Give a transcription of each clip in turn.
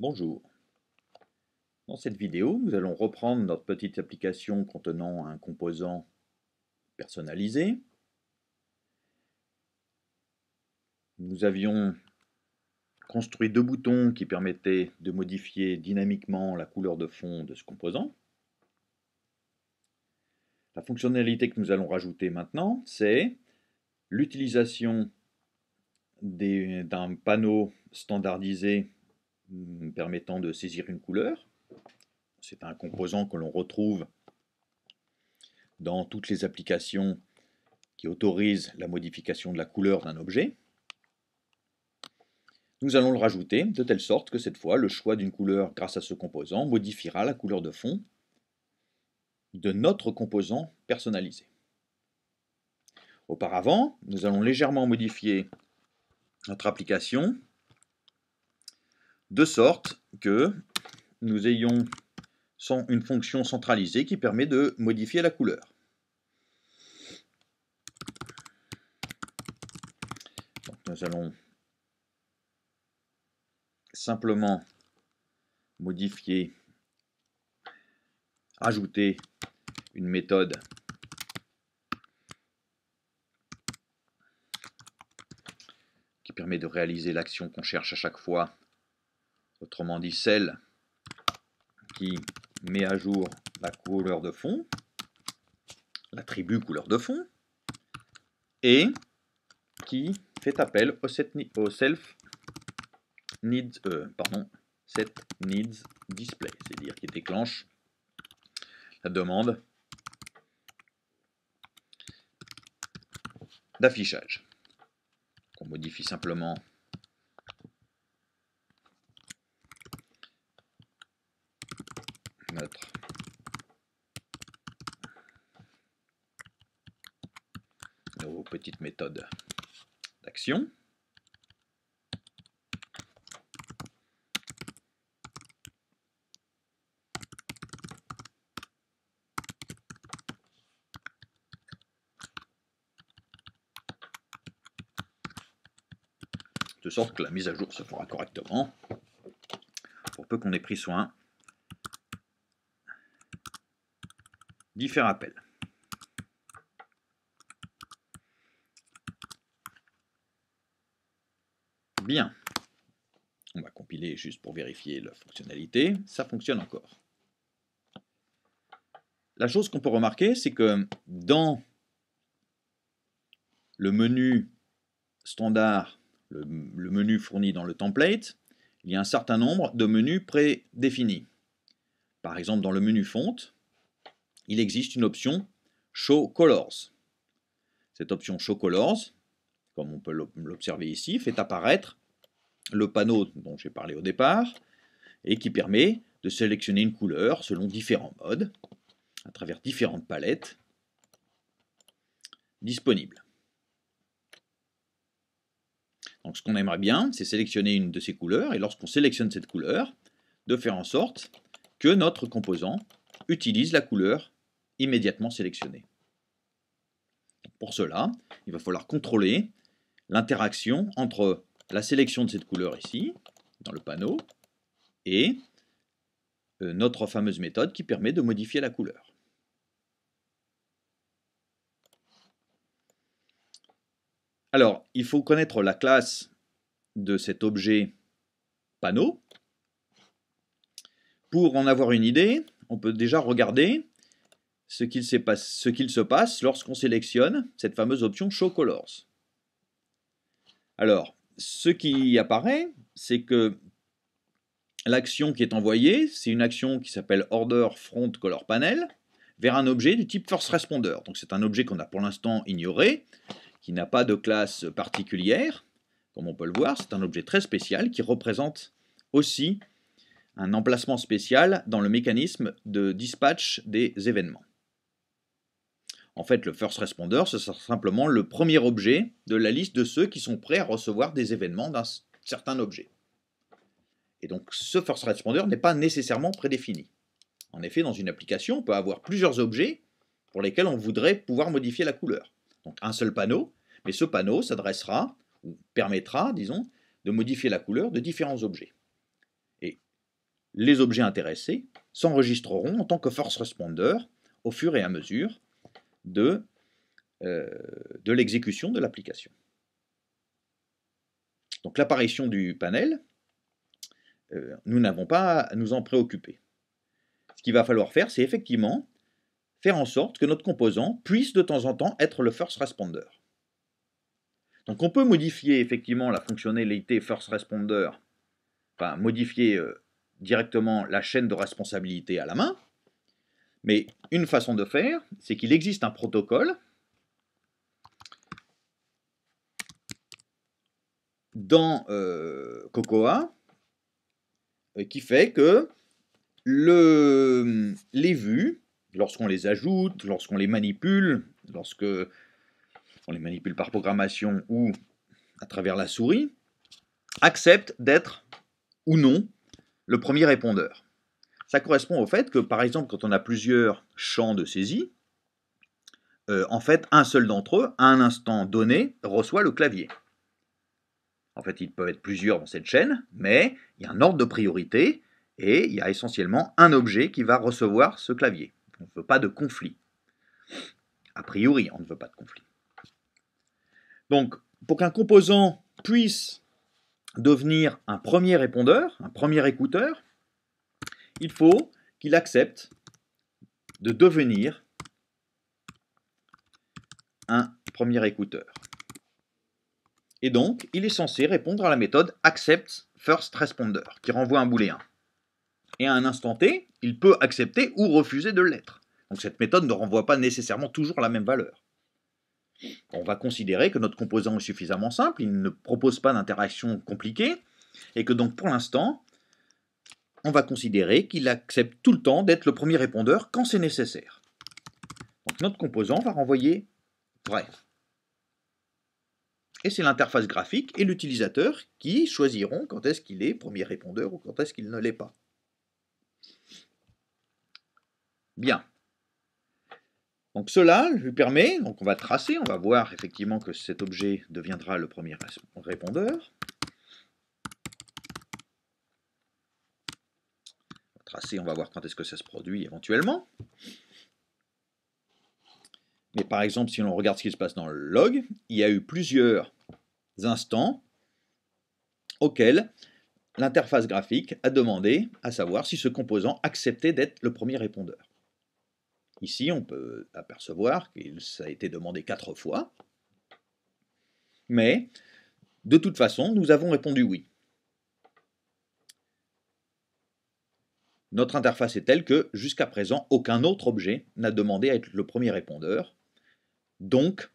Bonjour. Dans cette vidéo, nous allons reprendre notre petite application contenant un composant personnalisé. Nous avions construit deux boutons qui permettaient de modifier dynamiquement la couleur de fond de ce composant. La fonctionnalité que nous allons rajouter maintenant, c'est l'utilisation d'un panneau standardisé permettant de saisir une couleur. C'est un composant que l'on retrouve dans toutes les applications qui autorisent la modification de la couleur d'un objet. Nous allons le rajouter de telle sorte que cette fois, le choix d'une couleur grâce à ce composant modifiera la couleur de fond de notre composant personnalisé. Auparavant, nous allons légèrement modifier notre application de sorte que nous ayons une fonction centralisée qui permet de modifier la couleur. nous allons simplement modifier, ajouter une méthode qui permet de réaliser l'action qu'on cherche à chaque fois autrement dit celle qui met à jour la couleur de fond, l'attribut couleur de fond, et qui fait appel au, set, self euh, pardon, set needs display, c'est-à-dire qui déclenche la demande d'affichage. On modifie simplement Nos petites méthodes d'action. de sorte que la mise à jour se fera correctement, pour peu qu'on ait pris soin différents appels. Bien. On va compiler juste pour vérifier la fonctionnalité. Ça fonctionne encore. La chose qu'on peut remarquer, c'est que dans le menu standard, le, menu fourni dans le template, il y a un certain nombre de menus prédéfinis. Par exemple, dans le menu fonte, il existe une option Show Colors. Cette option Show Colors, comme on peut l'observer ici, fait apparaître le panneau dont j'ai parlé au départ et qui permet de sélectionner une couleur selon différents modes à travers différentes palettes disponibles. Donc ce qu'on aimerait bien, c'est sélectionner une de ces couleurs et lorsqu'on sélectionne cette couleur, de faire en sorte que notre composant utilise la couleur immédiatement sélectionné. Pour cela, il va falloir contrôler l'interaction entre la sélection de cette couleur ici, dans le panneau, et euh, notre fameuse méthode qui permet de modifier la couleur. Alors, il faut connaître la classe de cet objet panneau. Pour en avoir une idée, on peut déjà regarder ce qu'il se passe lorsqu'on sélectionne cette fameuse option Show Colors. Alors, ce qui apparaît, c'est que l'action qui est envoyée, c'est une action qui s'appelle Order Front Color Panel vers un objet du type Force Responder. Donc c'est un objet qu'on a pour l'instant ignoré, qui n'a pas de classe particulière. Comme on peut le voir, c'est un objet très spécial qui représente aussi un emplacement spécial dans le mécanisme de dispatch des événements. En fait, le first responder, ce sera simplement le premier objet de la liste de ceux qui sont prêts à recevoir des événements d'un certain objet. Et donc, ce first responder n'est pas nécessairement prédéfini. En effet, dans une application, on peut avoir plusieurs objets pour lesquels on voudrait pouvoir modifier la couleur. Donc, un seul panneau, mais ce panneau s'adressera, ou permettra, disons, de modifier la couleur de différents objets. Et les objets intéressés s'enregistreront en tant que first responder au fur et à mesure de, euh, de l'exécution de l'application. Donc l'apparition du panel, euh, nous n'avons pas à nous en préoccuper. Ce qu'il va falloir faire, c'est effectivement faire en sorte que notre composant puisse de temps en temps être le first responder. Donc on peut modifier effectivement la fonctionnalité first responder, enfin modifier euh, directement la chaîne de responsabilité à la main, mais une façon de faire, c'est qu'il existe un protocole dans euh, Cocoa euh, qui fait que le, les vues, lorsqu'on les ajoute, lorsqu'on les manipule, lorsque on les manipule par programmation ou à travers la souris, acceptent d'être ou non le premier répondeur. Ça correspond au fait que, par exemple, quand on a plusieurs champs de saisie, euh, en fait, un seul d'entre eux, à un instant donné, reçoit le clavier. En fait, ils peuvent être plusieurs dans cette chaîne, mais il y a un ordre de priorité et il y a essentiellement un objet qui va recevoir ce clavier. On ne veut pas de conflit. A priori, on ne veut pas de conflit. Donc, pour qu'un composant puisse devenir un premier répondeur, un premier écouteur, il faut qu'il accepte de devenir un premier écouteur. Et donc, il est censé répondre à la méthode accept first responder, qui renvoie un booléen. Et à un instant T, il peut accepter ou refuser de l'être. Donc cette méthode ne renvoie pas nécessairement toujours la même valeur. On va considérer que notre composant est suffisamment simple, il ne propose pas d'interaction compliquée, et que donc pour l'instant, on va considérer qu'il accepte tout le temps d'être le premier répondeur quand c'est nécessaire. Donc notre composant va renvoyer vrai. Et c'est l'interface graphique et l'utilisateur qui choisiront quand est-ce qu'il est premier répondeur ou quand est-ce qu'il ne l'est pas. Bien. Donc cela lui permet, donc on va tracer, on va voir effectivement que cet objet deviendra le premier répondeur. on va voir quand est-ce que ça se produit éventuellement. Mais par exemple, si l'on regarde ce qui se passe dans le log, il y a eu plusieurs instants auxquels l'interface graphique a demandé à savoir si ce composant acceptait d'être le premier répondeur. Ici, on peut apercevoir qu'il ça a été demandé quatre fois, mais de toute façon, nous avons répondu oui. Notre interface est telle que, jusqu'à présent, aucun autre objet n'a demandé à être le premier répondeur. Donc,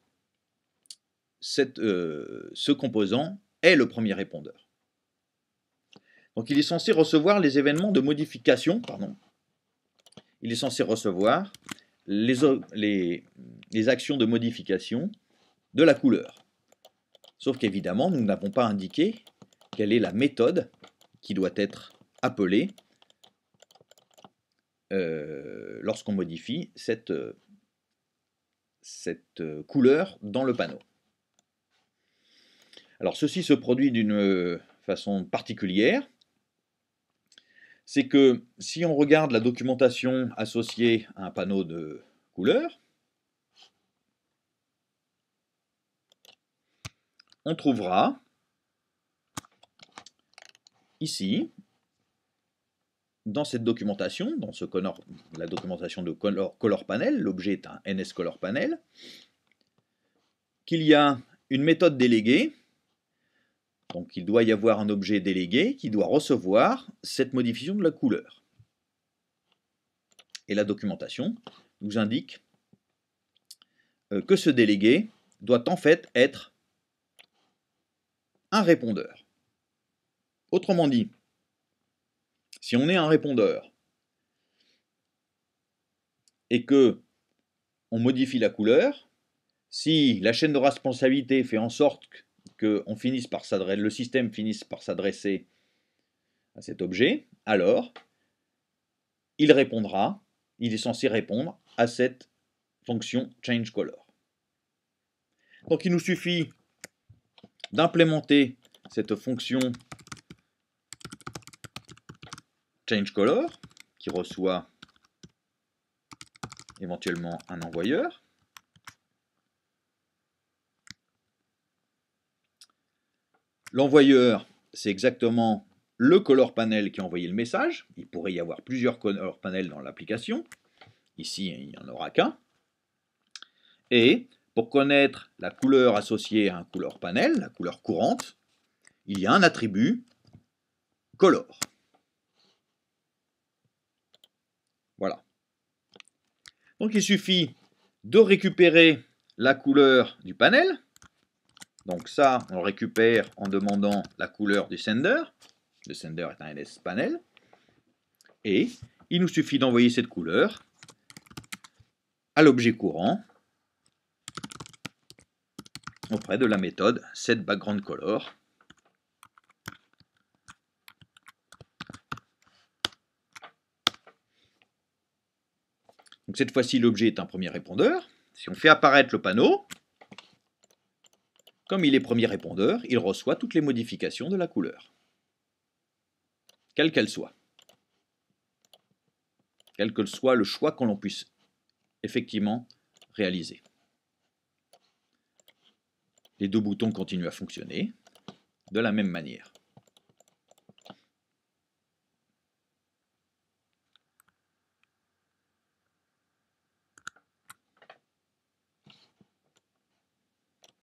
euh, ce composant est le premier répondeur. Donc il est censé recevoir les événements de modification, pardon. Il est censé recevoir les actions de modification de la couleur. Sauf qu'évidemment, nous n'avons pas indiqué quelle est la méthode qui doit être appelée euh, lorsqu'on modifie cette, euh, cette euh, couleur dans le panneau. Alors ceci se produit d'une façon particulière, c'est que si on regarde la documentation associée à un panneau de couleur, on trouvera ici dans cette documentation, dans ce la documentation de color, color panel, l'objet est un NS qu'il y a une méthode déléguée, donc il doit y avoir un objet délégué qui doit recevoir cette modification de la couleur. Et la documentation nous indique euh, que ce délégué doit en fait être un répondeur. Autrement dit, si on est un répondeur et que on modifie la couleur, si la chaîne de responsabilité fait en sorte que finisse par le système finisse par s'adresser à cet objet, alors il répondra, il est censé répondre à cette fonction changeColor. Donc il nous suffit d'implémenter cette fonction change color qui reçoit éventuellement un envoyeur. L'envoyeur, c'est exactement le color panel qui a envoyé le message. Il pourrait y avoir plusieurs color panels dans l'application. Ici, il n'y en aura qu'un. Et pour connaître la couleur associée à un color panel, la couleur courante, il y a un attribut color. Donc il suffit de récupérer la couleur du panel. Donc ça, on le récupère en demandant la couleur du sender. Le sender est un NSPanel. panel. Et il nous suffit d'envoyer cette couleur à l'objet courant auprès de la méthode setBackgroundColor cette fois-ci, l'objet est un premier répondeur. Si on fait apparaître le panneau, comme il est premier répondeur, il reçoit toutes les modifications de la couleur, quelle qu'elle soit. Quel que soit le choix qu'on l'on puisse effectivement réaliser. Les deux boutons continuent à fonctionner de la même manière.